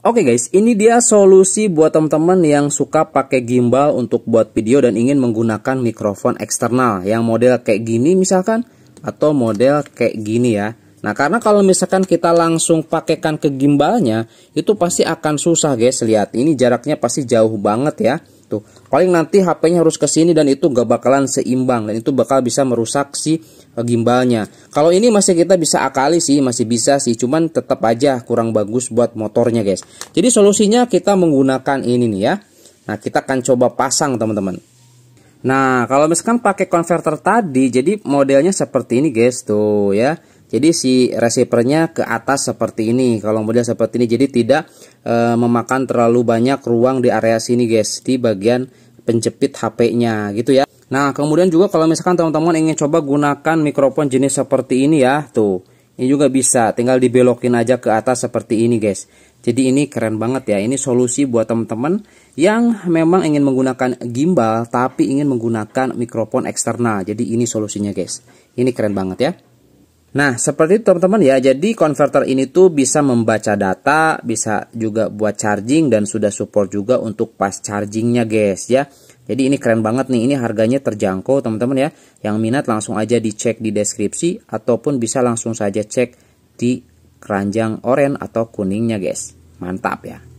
Oke okay guys, ini dia solusi buat teman-teman yang suka pakai gimbal untuk buat video dan ingin menggunakan mikrofon eksternal yang model kayak gini misalkan atau model kayak gini ya. Nah, karena kalau misalkan kita langsung pakaikan ke gimbalnya, itu pasti akan susah guys lihat. Ini jaraknya pasti jauh banget ya gitu. Paling nanti HP-nya harus ke sini dan itu gak bakalan seimbang dan itu bakal bisa merusak si eh, gimbalnya. Kalau ini masih kita bisa akali sih, masih bisa sih, cuman tetap aja kurang bagus buat motornya guys. Jadi solusinya kita menggunakan ini nih ya. Nah kita akan coba pasang teman-teman. Nah kalau misalkan pakai konverter tadi, jadi modelnya seperti ini guys tuh ya. Jadi si receivernya ke atas seperti ini, kalau model seperti ini. Jadi tidak e, memakan terlalu banyak ruang di area sini guys, di bagian penjepit HP-nya gitu ya. Nah, kemudian juga kalau misalkan teman-teman ingin coba gunakan mikrofon jenis seperti ini ya, tuh. Ini juga bisa, tinggal dibelokin aja ke atas seperti ini guys. Jadi ini keren banget ya, ini solusi buat teman-teman yang memang ingin menggunakan gimbal tapi ingin menggunakan mikrofon eksternal. Jadi ini solusinya guys, ini keren banget ya. Nah, seperti itu teman-teman ya. Jadi konverter ini tuh bisa membaca data, bisa juga buat charging dan sudah support juga untuk pas chargingnya guys ya. Jadi ini keren banget nih. Ini harganya terjangkau teman-teman ya. Yang minat langsung aja dicek di deskripsi ataupun bisa langsung saja cek di keranjang oranye atau kuningnya guys. Mantap ya.